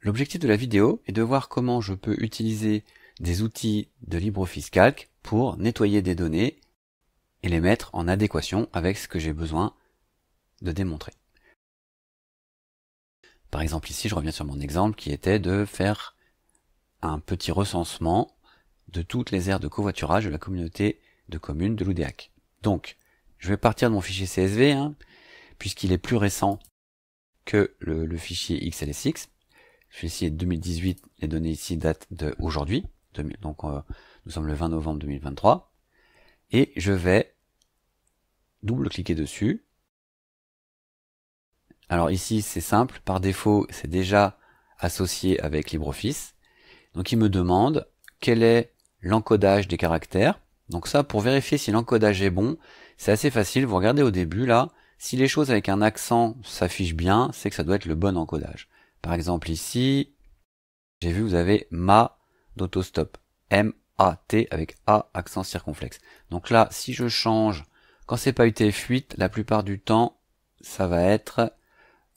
L'objectif de la vidéo est de voir comment je peux utiliser des outils de LibreOffice Calc pour nettoyer des données et les mettre en adéquation avec ce que j'ai besoin de démontrer. Par exemple ici, je reviens sur mon exemple qui était de faire un petit recensement de toutes les aires de covoiturage de la communauté de communes de l'Oudéac. Donc, je vais partir de mon fichier CSV, hein, puisqu'il est plus récent que le fichier XLSX. Je ci est 2018, les données ici datent d'aujourd'hui, donc euh, nous sommes le 20 novembre 2023, et je vais double-cliquer dessus. Alors ici c'est simple, par défaut c'est déjà associé avec LibreOffice, donc il me demande quel est l'encodage des caractères. Donc ça, pour vérifier si l'encodage est bon, c'est assez facile, vous regardez au début là, si les choses avec un accent s'affichent bien, c'est que ça doit être le bon encodage. Par exemple ici, j'ai vu vous avez ma d'autostop. M-A-T avec A accent circonflexe. Donc là, si je change, quand c'est pas UTF-8, la plupart du temps, ça va être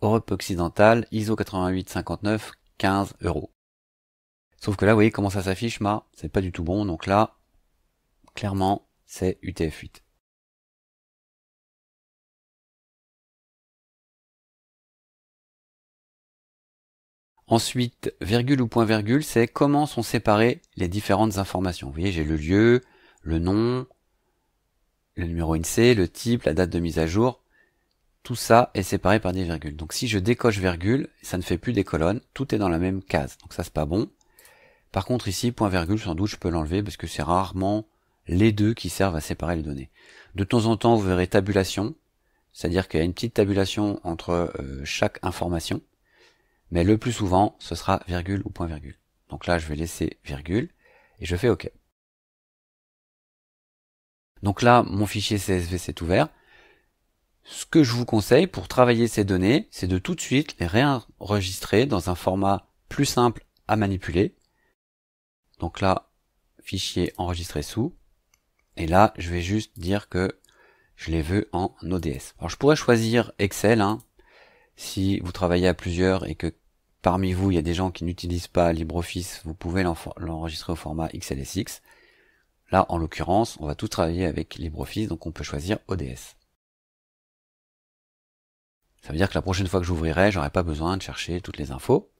Europe occidentale, ISO 8859, 15 euros. Sauf que là, vous voyez comment ça s'affiche, ma C'est pas du tout bon, donc là, clairement, c'est UTF-8. Ensuite, virgule ou point virgule, c'est comment sont séparées les différentes informations. Vous voyez, j'ai le lieu, le nom, le numéro INSEE, le type, la date de mise à jour. Tout ça est séparé par des virgules. Donc si je décoche virgule, ça ne fait plus des colonnes, tout est dans la même case. Donc ça c'est pas bon. Par contre ici, point virgule, sans doute je peux l'enlever parce que c'est rarement les deux qui servent à séparer les données. De temps en temps, vous verrez tabulation, c'est-à-dire qu'il y a une petite tabulation entre euh, chaque information mais le plus souvent, ce sera virgule ou point virgule. Donc là, je vais laisser virgule, et je fais OK. Donc là, mon fichier CSV s'est ouvert. Ce que je vous conseille pour travailler ces données, c'est de tout de suite les réenregistrer dans un format plus simple à manipuler. Donc là, fichier enregistré sous. Et là, je vais juste dire que je les veux en ODS. Alors je pourrais choisir Excel, hein, si vous travaillez à plusieurs et que Parmi vous, il y a des gens qui n'utilisent pas LibreOffice, vous pouvez l'enregistrer au format XLSX. Là, en l'occurrence, on va tout travailler avec LibreOffice, donc on peut choisir ODS. Ça veut dire que la prochaine fois que j'ouvrirai, j'aurai pas besoin de chercher toutes les infos.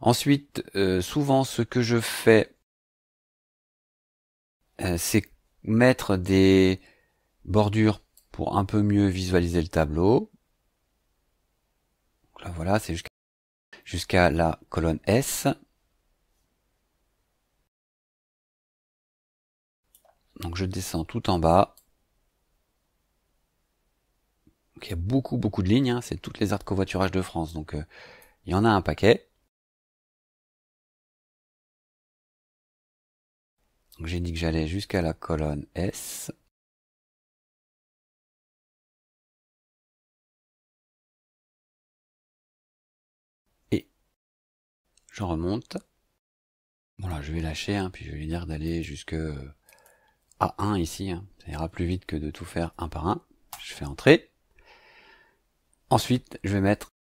Ensuite, euh, souvent ce que je fais, euh, c'est mettre des bordures pour un peu mieux visualiser le tableau. là voilà, c'est jusqu'à jusqu'à la colonne S. Donc je descends tout en bas. il y a beaucoup beaucoup de lignes, hein. c'est toutes les arts de covoiturage de France, donc euh, il y en a un paquet. Donc j'ai dit que j'allais jusqu'à la colonne S. je remonte. voilà je vais lâcher, hein, puis je vais lui dire d'aller jusque euh, à 1 ici. Hein. Ça ira plus vite que de tout faire un par un. Je fais entrer. Ensuite, je vais mettre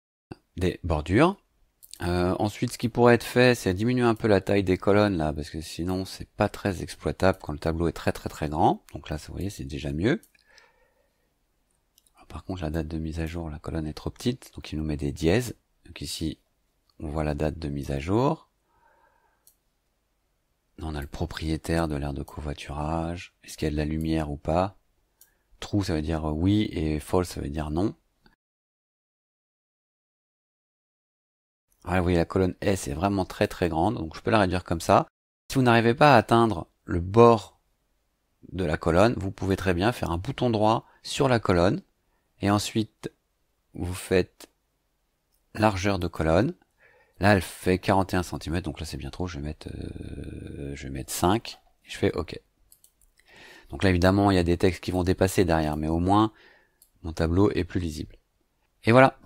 des bordures. Euh, ensuite, ce qui pourrait être fait, c'est diminuer un peu la taille des colonnes là, parce que sinon c'est pas très exploitable quand le tableau est très très très grand. Donc là, vous voyez, c'est déjà mieux. par contre, la date de mise à jour, la colonne est trop petite, donc il nous met des dièses. Donc ici, on voit la date de mise à jour. On a le propriétaire de l'aire de covoiturage. Est-ce qu'il y a de la lumière ou pas True, ça veut dire oui, et false, ça veut dire non. Ah, vous voyez, la colonne S est vraiment très très grande, donc je peux la réduire comme ça. Si vous n'arrivez pas à atteindre le bord de la colonne, vous pouvez très bien faire un bouton droit sur la colonne, et ensuite vous faites largeur de colonne, Là, elle fait 41 cm, donc là c'est bien trop, je vais mettre, euh, je vais mettre 5, et je fais OK. Donc là, évidemment, il y a des textes qui vont dépasser derrière, mais au moins, mon tableau est plus lisible. Et voilà,